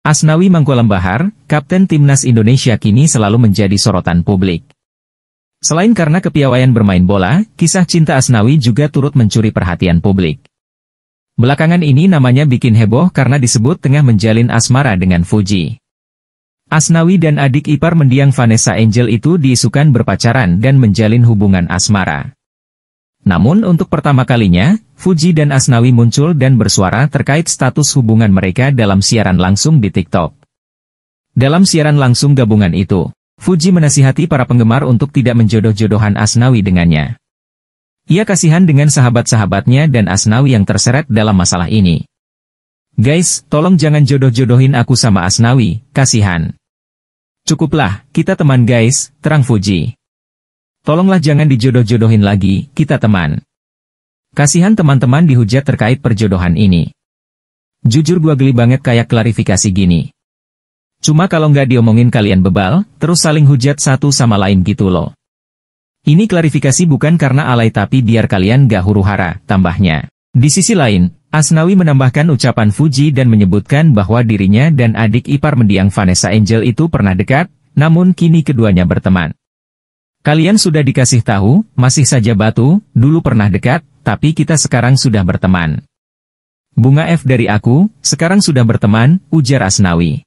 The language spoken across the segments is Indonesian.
Asnawi Mangkolembahar, Kapten Timnas Indonesia kini selalu menjadi sorotan publik. Selain karena kepiawaian bermain bola, kisah cinta Asnawi juga turut mencuri perhatian publik. Belakangan ini namanya bikin heboh karena disebut tengah menjalin asmara dengan Fuji. Asnawi dan adik ipar mendiang Vanessa Angel itu diisukan berpacaran dan menjalin hubungan asmara. Namun untuk pertama kalinya, Fuji dan Asnawi muncul dan bersuara terkait status hubungan mereka dalam siaran langsung di TikTok. Dalam siaran langsung gabungan itu, Fuji menasihati para penggemar untuk tidak menjodoh-jodohan Asnawi dengannya. Ia kasihan dengan sahabat-sahabatnya dan Asnawi yang terseret dalam masalah ini. Guys, tolong jangan jodoh-jodohin aku sama Asnawi, kasihan. Cukuplah, kita teman guys, terang Fuji. Tolonglah jangan dijodoh-jodohin lagi, kita teman. Kasihan teman-teman dihujat terkait perjodohan ini. Jujur gua geli banget kayak klarifikasi gini. Cuma kalau nggak diomongin kalian bebal, terus saling hujat satu sama lain gitu loh. Ini klarifikasi bukan karena alay tapi biar kalian gak huru hara, tambahnya. Di sisi lain, Asnawi menambahkan ucapan Fuji dan menyebutkan bahwa dirinya dan adik ipar mendiang Vanessa Angel itu pernah dekat, namun kini keduanya berteman. Kalian sudah dikasih tahu, masih saja batu, dulu pernah dekat, tapi kita sekarang sudah berteman. Bunga F dari aku, sekarang sudah berteman, ujar Asnawi.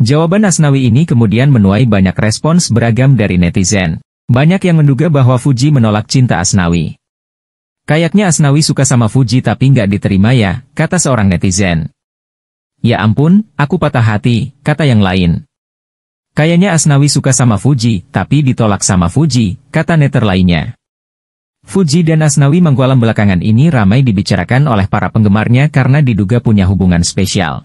Jawaban Asnawi ini kemudian menuai banyak respons beragam dari netizen. Banyak yang menduga bahwa Fuji menolak cinta Asnawi. Kayaknya Asnawi suka sama Fuji tapi nggak diterima ya, kata seorang netizen. Ya ampun, aku patah hati, kata yang lain. Kayaknya Asnawi suka sama Fuji, tapi ditolak sama Fuji, kata netter lainnya. Fuji dan Asnawi menggualam belakangan ini ramai dibicarakan oleh para penggemarnya karena diduga punya hubungan spesial.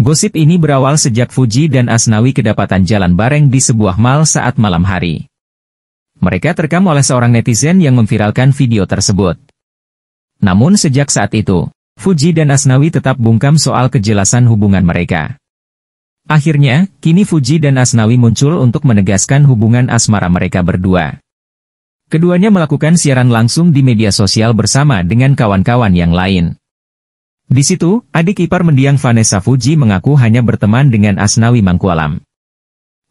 Gosip ini berawal sejak Fuji dan Asnawi kedapatan jalan bareng di sebuah mal saat malam hari. Mereka terekam oleh seorang netizen yang memviralkan video tersebut. Namun sejak saat itu, Fuji dan Asnawi tetap bungkam soal kejelasan hubungan mereka. Akhirnya, kini Fuji dan Asnawi muncul untuk menegaskan hubungan asmara mereka berdua. Keduanya melakukan siaran langsung di media sosial bersama dengan kawan-kawan yang lain. Di situ, adik ipar mendiang Vanessa Fuji mengaku hanya berteman dengan Asnawi Mangkualam.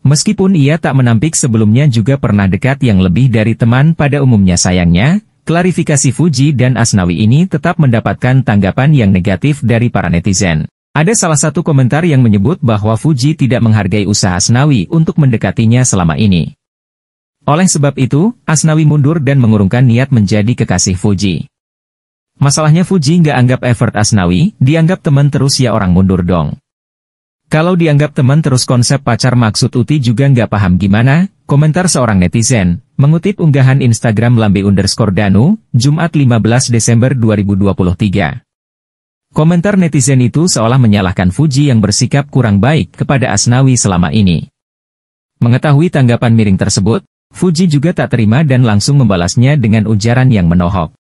Meskipun ia tak menampik sebelumnya juga pernah dekat yang lebih dari teman pada umumnya sayangnya, klarifikasi Fuji dan Asnawi ini tetap mendapatkan tanggapan yang negatif dari para netizen. Ada salah satu komentar yang menyebut bahwa Fuji tidak menghargai usaha Asnawi untuk mendekatinya selama ini. Oleh sebab itu, Asnawi mundur dan mengurungkan niat menjadi kekasih Fuji. Masalahnya Fuji nggak anggap effort Asnawi, dianggap teman terus ya orang mundur dong. Kalau dianggap teman terus konsep pacar maksud Uti juga nggak paham gimana, komentar seorang netizen, mengutip unggahan Instagram lambe underscore danu, Jumat 15 Desember 2023. Komentar netizen itu seolah menyalahkan Fuji yang bersikap kurang baik kepada Asnawi selama ini. Mengetahui tanggapan miring tersebut, Fuji juga tak terima dan langsung membalasnya dengan ujaran yang menohok.